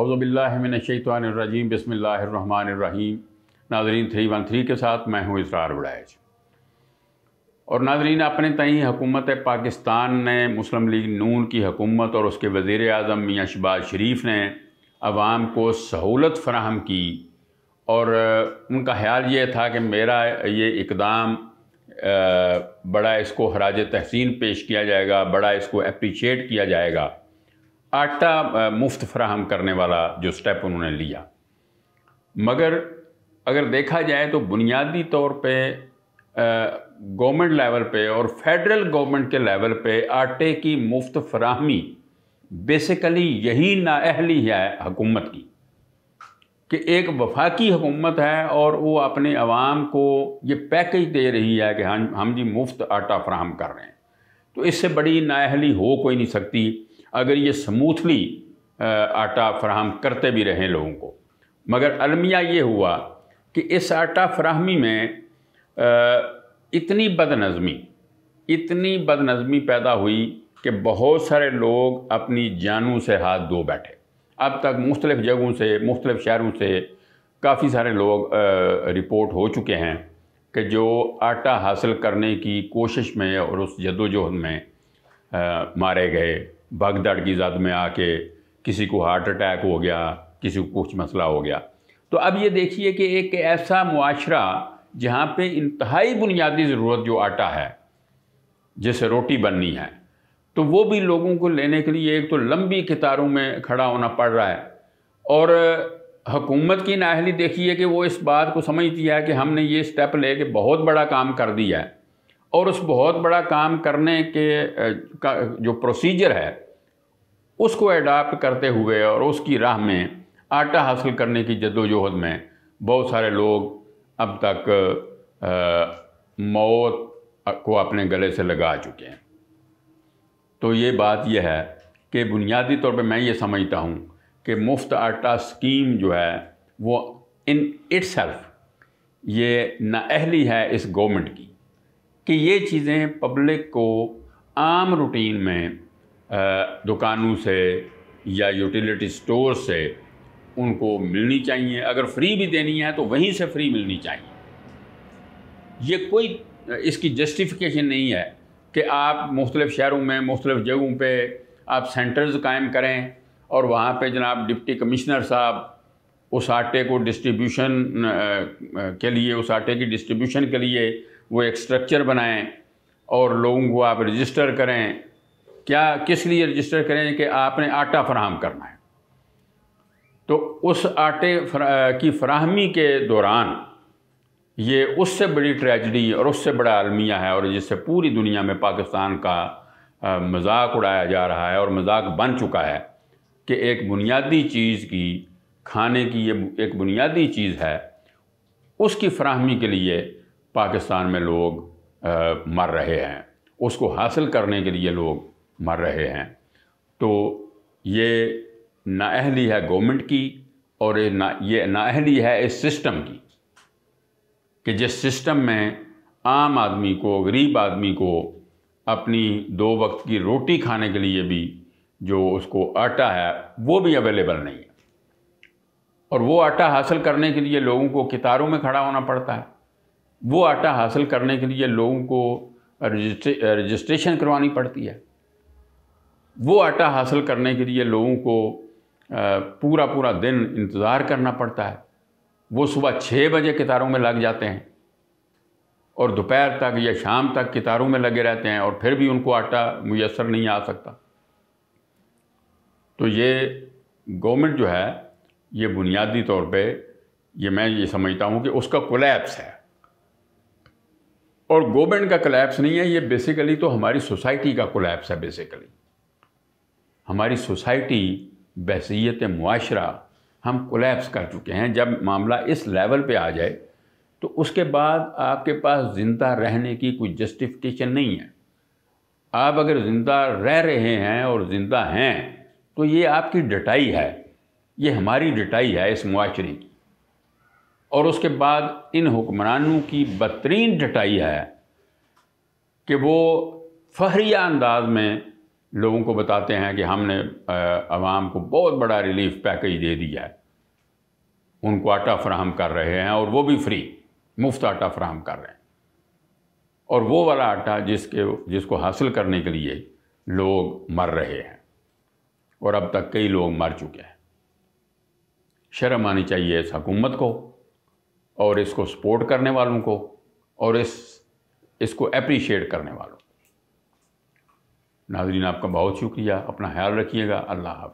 अवज़बिल्लाशैतरजीम बसमीम नाजरीन three one three के साथ मैं हूँ इसरार वड़ैज और नाजरीन अपने तई हुकूमत पाकिस्तान ने मुस्लिम लीग नून की हकूमत और उसके वज़ी अजम मियाँ शबाज शरीफ ने आवाम को सहूलत फराहम की और उनका ख्याल ये था कि मेरा ये इकदाम बड़ा इसको हराज तहसीन पेश किया जाएगा बड़ा इसको अप्रीशिएट किया जाएगा आटा मुफ्त फ्राहम करने वाला जो स्टेप उन्होंने लिया मगर अगर देखा जाए तो बुनियादी तौर पे गवर्नमेंट लेवल पे और फेडरल गवर्नमेंट के लेवल पे आटे की मुफ्त फ्राहमी बेसिकली यही नाअहली है हुकूमत की कि एक वफाकी हुकूमत है और वो अपने आवाम को ये पैकेज दे रही है कि हम हाँ हम जी मुफ्त आटा फ्राहम कर रहे हैं तो इससे बड़ी नाअहली हो कोई नहीं सकती अगर ये स्मूथली आटा फ्राहम करते भी रहें लोगों को मगर अलमिया ये हुआ कि इस आटा फ्राहमी में इतनी बदनज़मी इतनी बदनज़मी पैदा हुई कि बहुत सारे लोग अपनी जानों से हाथ धो बैठे अब तक मुख्तलिफ़ जगहों से मुख्तलिफ़ शहरों से काफ़ी सारे लोग रिपोर्ट हो चुके हैं कि जो आटा हासिल करने की कोशिश में और उस जदोजहद में मारे गए भागदड़ की जद में आके किसी को हार्ट अटैक हो गया किसी को कुछ मसला हो गया तो अब ये देखिए कि एक ऐसा मुआरा जहाँ पे इंतहाई बुनियादी ज़रूरत जो आटा है जैसे रोटी बननी है तो वो भी लोगों को लेने के लिए एक तो लंबी कतारों में खड़ा होना पड़ रहा है और हकूमत की नाहली देखिए कि वो इस बात को समझती है कि हमने ये स्टेप ले के बहुत बड़ा काम कर दिया है और उस बहुत बड़ा काम करने के का जो प्रोसीजर है उसको एडाप्ट करते हुए और उसकी राह में आटा हासिल करने की जद्दोजहद में बहुत सारे लोग अब तक आ, मौत को अपने गले से लगा चुके हैं तो ये बात यह है कि बुनियादी तौर पे मैं ये समझता हूँ कि मुफ्त आटा स्कीम जो है वो इन इट्सल्फ ये नाअहली है इस गवर्नमेंट की कि ये चीज़ें पब्लिक को आम रूटीन में दुकानों से या यूटिलिटी स्टोर से उनको मिलनी चाहिए अगर फ्री भी देनी है तो वहीं से फ्री मिलनी चाहिए ये कोई इसकी जस्टिफिकेशन नहीं है कि आप मुख्तलिफ़ शहरों में मुख्तलिफ़ जगहों पे आप सेंटर्स कायम करें और वहाँ पे जनाब डिप्टी कमिश्नर साहब उस आटे को डिस्ट्रीब्यूशन के लिए उस आटे की डिस्ट्रीब्यूशन के लिए वो एक स्ट्रक्चर बनाएं और लोगों को आप रजिस्टर करें क्या किस लिए रजिस्टर करें कि आपने आटा फराहम करना है तो उस आटे फरा, की फ्राहमी के दौरान ये उससे बड़ी ट्रेजडी और उससे बड़ा अलमिया है और जिससे पूरी दुनिया में पाकिस्तान का मजाक उड़ाया जा रहा है और मजाक बन चुका है कि एक बुनियादी चीज़ की खाने की ये एक बुनियादी चीज़ है उसकी फ्राहमी के लिए पाकिस्तान में लोग आ, मर रहे हैं उसको हासिल करने के लिए लोग मर रहे हैं तो ये नाअहली है गवर्नमेंट की और ये ना ये नाअहली है इस सिस्टम की कि जिस सिस्टम में आम आदमी को गरीब आदमी को अपनी दो वक्त की रोटी खाने के लिए भी जो उसको आटा है वो भी अवेलेबल नहीं है और वो आटा हासिल करने के लिए लोगों को कितारों में खड़ा होना पड़ता है वो आटा हासिल करने के लिए लोगों को रजिस्ट्रे रजिस्ट्रेशन करवानी पड़ती है वो आटा हासिल करने के लिए लोगों को पूरा पूरा दिन इंतज़ार करना पड़ता है वो सुबह छः बजे कितारों में लग जाते हैं और दोपहर तक या शाम तक कितारों में लगे रहते हैं और फिर भी उनको आटा मैसर नहीं आ सकता तो ये गवर्नमेंट जो है ये बुनियादी तौर पे ये मैं ये समझता हूँ कि उसका कोलैप्स है और गवर्नमेंट का कलेप्स नहीं है ये बेसिकली तो हमारी सोसाइटी का कोलेप्स है बेसिकली हमारी सोसाइटी बहसीत माशरा हम कोलेप्स कर चुके हैं जब मामला इस लेवल पे आ जाए तो उसके बाद आपके पास ज़िंदा रहने की कोई जस्टिफिकेशन नहीं है आप अगर ज़िंदा रह रहे हैं और ज़िंदा हैं तो ये आपकी डटाई है ये हमारी डटाई है इस माशरे की और उसके बाद इन हुक्मरानों की बदतरीन डटाई है कि वो फहरिया अंदाज में लोगों को बताते हैं कि हमने आवाम को बहुत बड़ा रिलीफ पैकेज दे दिया है उनको आटा फ्राहम कर रहे हैं और वो भी फ्री मुफ्त आटा फ्राहम कर रहे हैं और वो वाला आटा जिसके जिसको हासिल करने के लिए लोग मर रहे हैं और अब तक कई लोग मर चुके हैं शर्म आनी चाहिए इस हकूमत को और इसको सपोर्ट करने वालों को और इस इसको अप्रिशिएट करने वालों को नाजरीन आपका बहुत शुक्रिया अपना ख्याल रखिएगा अल्लाह हाफ